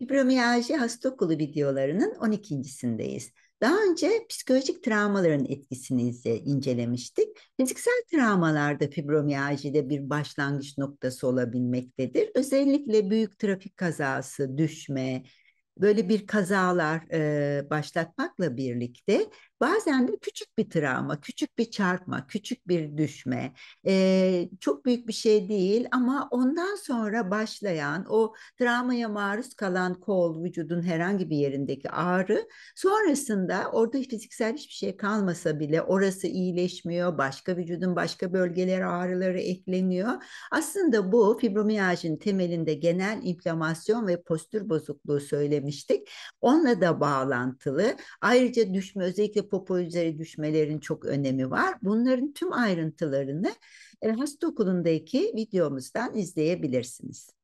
Fibromiyalji hasta okulu videolarının 12.sindeyiz. Daha önce psikolojik travmaların etkisini incelemiştik. Fiziksel travmalarda fibromiyajide bir başlangıç noktası olabilmektedir. Özellikle büyük trafik kazası, düşme, böyle bir kazalar e, başlatmakla birlikte bazen de küçük bir travma, küçük bir çarpma, küçük bir düşme, e, çok büyük bir şey değil ama ondan sonra başlayan o travmaya maruz kalan kol, vücudun herhangi bir yerindeki ağrı sonrasında orada fiziksel hiçbir şey kalmasa bile orası iyileşmiyor, başka vücudun başka bölgeleri ağrıları ekleniyor. Aslında bu fibromiyajın temelinde genel inflamasyon ve postür bozukluğu söylemi söylemiştik. Onunla da bağlantılı. Ayrıca düşme özellikle popo üzeri düşmelerin çok önemi var. Bunların tüm ayrıntılarını e, hasta okulundaki videomuzdan izleyebilirsiniz.